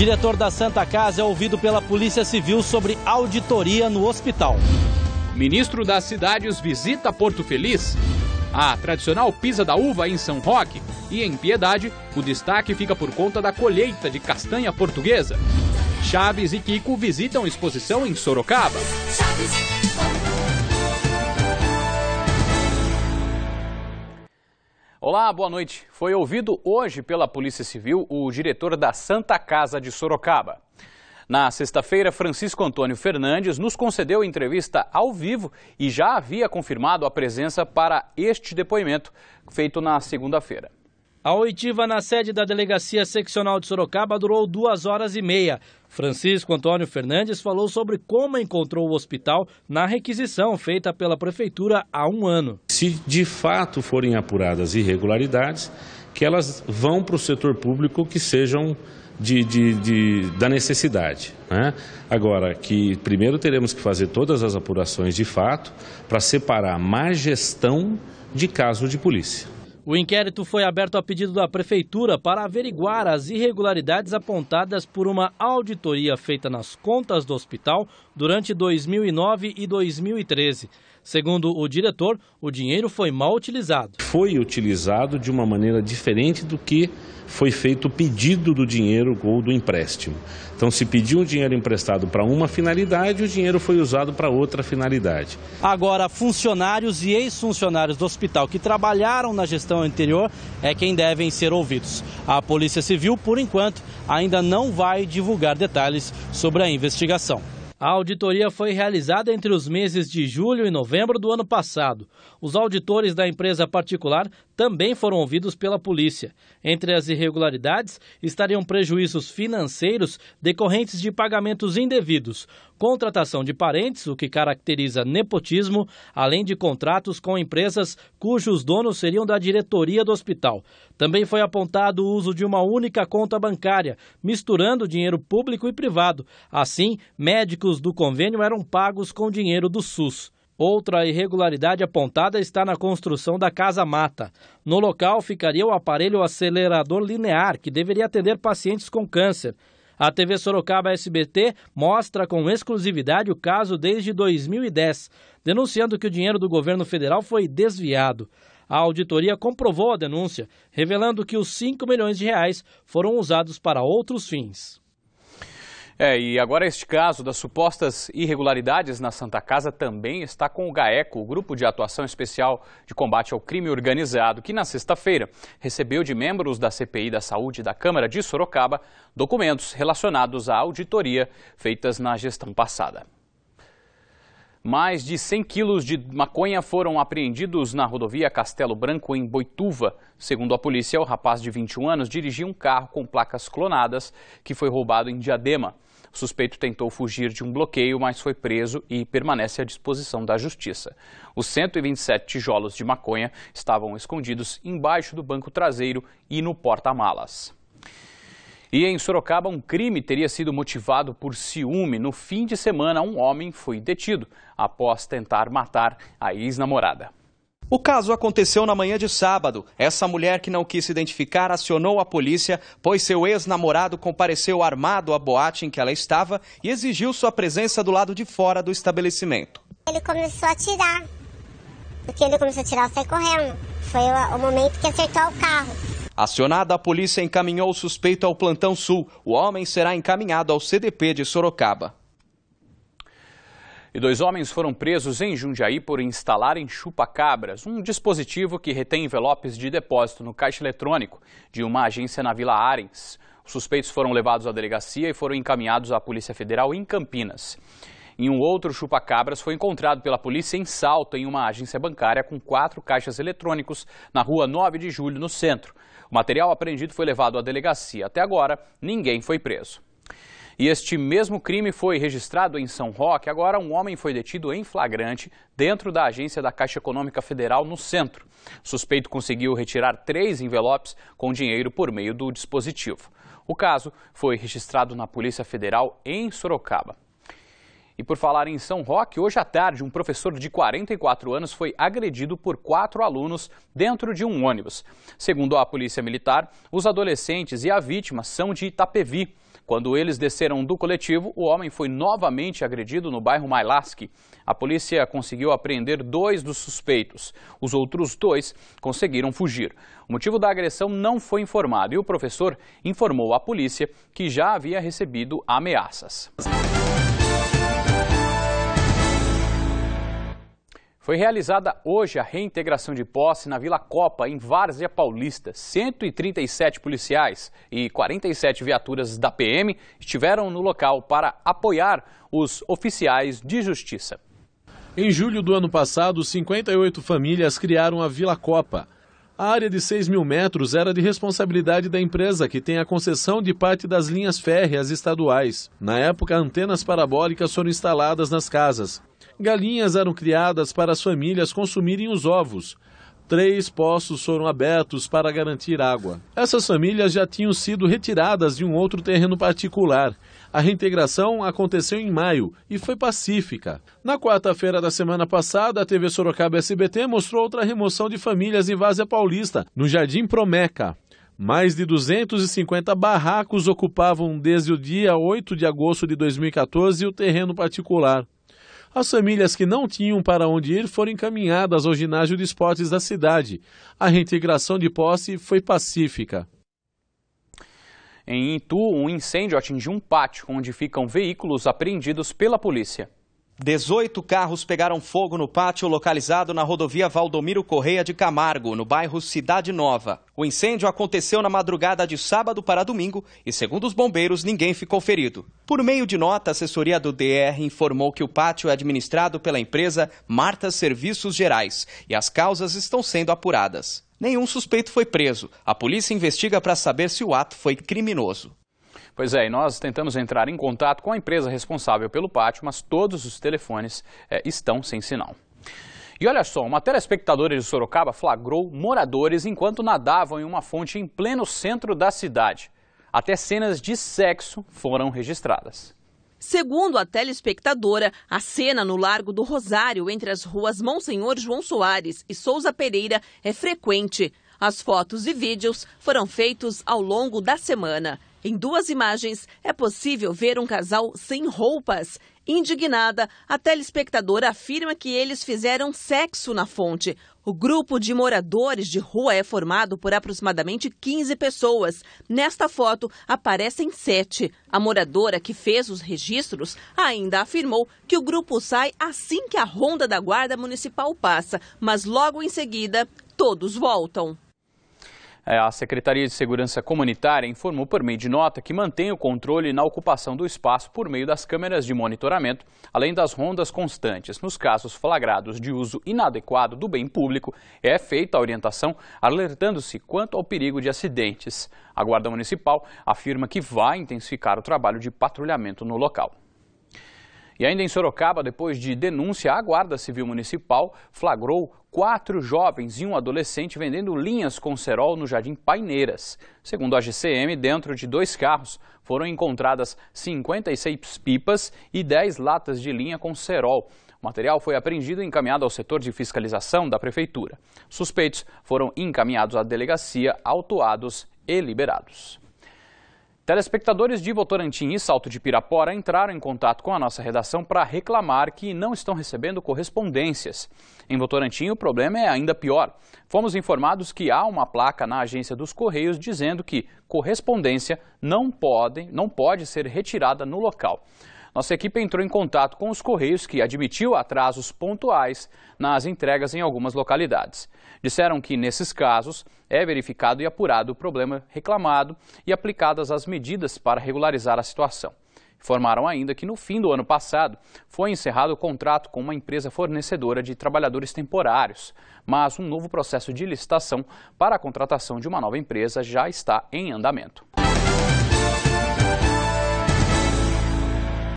Diretor da Santa Casa é ouvido pela Polícia Civil sobre auditoria no hospital. Ministro das Cidades visita Porto Feliz. A tradicional pisa da uva em São Roque e em Piedade, o destaque fica por conta da colheita de castanha portuguesa. Chaves e Kiko visitam exposição em Sorocaba. Chaves. Olá, boa noite. Foi ouvido hoje pela Polícia Civil o diretor da Santa Casa de Sorocaba. Na sexta-feira, Francisco Antônio Fernandes nos concedeu entrevista ao vivo e já havia confirmado a presença para este depoimento feito na segunda-feira. A oitiva na sede da Delegacia Seccional de Sorocaba durou duas horas e meia. Francisco Antônio Fernandes falou sobre como encontrou o hospital na requisição feita pela Prefeitura há um ano. Se de fato forem apuradas irregularidades, que elas vão para o setor público que sejam de, de, de, da necessidade. Né? Agora, que primeiro teremos que fazer todas as apurações de fato para separar má gestão de caso de polícia. O inquérito foi aberto a pedido da Prefeitura para averiguar as irregularidades apontadas por uma auditoria feita nas contas do hospital durante 2009 e 2013. Segundo o diretor, o dinheiro foi mal utilizado. Foi utilizado de uma maneira diferente do que foi feito o pedido do dinheiro ou do empréstimo. Então, se pediu um dinheiro emprestado para uma finalidade, o dinheiro foi usado para outra finalidade. Agora, funcionários e ex-funcionários do hospital que trabalharam na gestão anterior é quem devem ser ouvidos. A Polícia Civil, por enquanto, ainda não vai divulgar detalhes sobre a investigação. A auditoria foi realizada entre os meses de julho e novembro do ano passado. Os auditores da empresa particular também foram ouvidos pela polícia. Entre as irregularidades estariam prejuízos financeiros decorrentes de pagamentos indevidos, contratação de parentes, o que caracteriza nepotismo, além de contratos com empresas cujos donos seriam da diretoria do hospital. Também foi apontado o uso de uma única conta bancária, misturando dinheiro público e privado. Assim, médicos do convênio eram pagos com dinheiro do SUS. Outra irregularidade apontada está na construção da Casa Mata. No local ficaria o aparelho acelerador linear, que deveria atender pacientes com câncer. A TV Sorocaba SBT mostra com exclusividade o caso desde 2010, denunciando que o dinheiro do governo federal foi desviado. A auditoria comprovou a denúncia, revelando que os 5 milhões de reais foram usados para outros fins. É, e agora este caso das supostas irregularidades na Santa Casa também está com o GAECO, o Grupo de Atuação Especial de Combate ao Crime Organizado, que na sexta-feira recebeu de membros da CPI da Saúde da Câmara de Sorocaba documentos relacionados à auditoria feitas na gestão passada. Mais de 100 quilos de maconha foram apreendidos na rodovia Castelo Branco, em Boituva. Segundo a polícia, o rapaz de 21 anos dirigia um carro com placas clonadas que foi roubado em Diadema. O suspeito tentou fugir de um bloqueio, mas foi preso e permanece à disposição da Justiça. Os 127 tijolos de maconha estavam escondidos embaixo do banco traseiro e no porta-malas. E em Sorocaba, um crime teria sido motivado por ciúme. No fim de semana, um homem foi detido após tentar matar a ex-namorada. O caso aconteceu na manhã de sábado. Essa mulher que não quis se identificar acionou a polícia, pois seu ex-namorado compareceu armado à boate em que ela estava e exigiu sua presença do lado de fora do estabelecimento. Ele começou a tirar. porque que ele começou a tirar, eu saí correndo. Foi o momento que acertou o carro. Acionada, a polícia encaminhou o suspeito ao plantão sul. O homem será encaminhado ao CDP de Sorocaba. E dois homens foram presos em Jundiaí por instalarem chupa-cabras, um dispositivo que retém envelopes de depósito no caixa eletrônico de uma agência na Vila Arens. Os suspeitos foram levados à delegacia e foram encaminhados à Polícia Federal em Campinas. Em um outro chupa-cabras foi encontrado pela polícia em salto em uma agência bancária com quatro caixas eletrônicos na rua 9 de julho, no centro. O material apreendido foi levado à delegacia. Até agora, ninguém foi preso. E este mesmo crime foi registrado em São Roque. Agora, um homem foi detido em flagrante dentro da agência da Caixa Econômica Federal no centro. O suspeito conseguiu retirar três envelopes com dinheiro por meio do dispositivo. O caso foi registrado na Polícia Federal em Sorocaba. E por falar em São Roque, hoje à tarde, um professor de 44 anos foi agredido por quatro alunos dentro de um ônibus. Segundo a Polícia Militar, os adolescentes e a vítima são de Itapevi. Quando eles desceram do coletivo, o homem foi novamente agredido no bairro Mailasque. A polícia conseguiu apreender dois dos suspeitos. Os outros dois conseguiram fugir. O motivo da agressão não foi informado e o professor informou à polícia que já havia recebido ameaças. Foi realizada hoje a reintegração de posse na Vila Copa, em Várzea Paulista. 137 policiais e 47 viaturas da PM estiveram no local para apoiar os oficiais de justiça. Em julho do ano passado, 58 famílias criaram a Vila Copa. A área de 6 mil metros era de responsabilidade da empresa que tem a concessão de parte das linhas férreas estaduais. Na época, antenas parabólicas foram instaladas nas casas. Galinhas eram criadas para as famílias consumirem os ovos três poços foram abertos para garantir água. Essas famílias já tinham sido retiradas de um outro terreno particular. A reintegração aconteceu em maio e foi pacífica. Na quarta-feira da semana passada, a TV Sorocaba SBT mostrou outra remoção de famílias em Várzea Paulista, no Jardim Promeca. Mais de 250 barracos ocupavam desde o dia 8 de agosto de 2014 o terreno particular. As famílias que não tinham para onde ir foram encaminhadas ao ginásio de esportes da cidade. A reintegração de posse foi pacífica. Em Itu, um incêndio atingiu um pátio onde ficam veículos apreendidos pela polícia. 18 carros pegaram fogo no pátio localizado na rodovia Valdomiro Correia de Camargo, no bairro Cidade Nova. O incêndio aconteceu na madrugada de sábado para domingo e, segundo os bombeiros, ninguém ficou ferido. Por meio de nota, a assessoria do DR informou que o pátio é administrado pela empresa Marta Serviços Gerais e as causas estão sendo apuradas. Nenhum suspeito foi preso. A polícia investiga para saber se o ato foi criminoso. Pois é, e nós tentamos entrar em contato com a empresa responsável pelo pátio, mas todos os telefones é, estão sem sinal. E olha só, uma telespectadora de Sorocaba flagrou moradores enquanto nadavam em uma fonte em pleno centro da cidade. Até cenas de sexo foram registradas. Segundo a telespectadora, a cena no Largo do Rosário, entre as ruas Monsenhor João Soares e Souza Pereira, é frequente. As fotos e vídeos foram feitos ao longo da semana. Em duas imagens, é possível ver um casal sem roupas. Indignada, a telespectadora afirma que eles fizeram sexo na fonte. O grupo de moradores de rua é formado por aproximadamente 15 pessoas. Nesta foto, aparecem sete. A moradora que fez os registros ainda afirmou que o grupo sai assim que a ronda da Guarda Municipal passa, mas logo em seguida, todos voltam. É, a Secretaria de Segurança Comunitária informou por meio de nota que mantém o controle na ocupação do espaço por meio das câmeras de monitoramento, além das rondas constantes. Nos casos flagrados de uso inadequado do bem público, é feita a orientação alertando-se quanto ao perigo de acidentes. A Guarda Municipal afirma que vai intensificar o trabalho de patrulhamento no local. E ainda em Sorocaba, depois de denúncia, a Guarda Civil Municipal flagrou quatro jovens e um adolescente vendendo linhas com cerol no Jardim Paineiras. Segundo a GCM, dentro de dois carros foram encontradas 56 pipas e 10 latas de linha com cerol. O material foi apreendido e encaminhado ao setor de fiscalização da Prefeitura. Suspeitos foram encaminhados à delegacia, autuados e liberados. Telespectadores de Votorantim e Salto de Pirapora entraram em contato com a nossa redação para reclamar que não estão recebendo correspondências. Em Votorantim, o problema é ainda pior. Fomos informados que há uma placa na agência dos Correios dizendo que correspondência não pode, não pode ser retirada no local. Nossa equipe entrou em contato com os Correios, que admitiu atrasos pontuais nas entregas em algumas localidades. Disseram que, nesses casos, é verificado e apurado o problema reclamado e aplicadas as medidas para regularizar a situação. Informaram ainda que no fim do ano passado foi encerrado o contrato com uma empresa fornecedora de trabalhadores temporários, mas um novo processo de licitação para a contratação de uma nova empresa já está em andamento.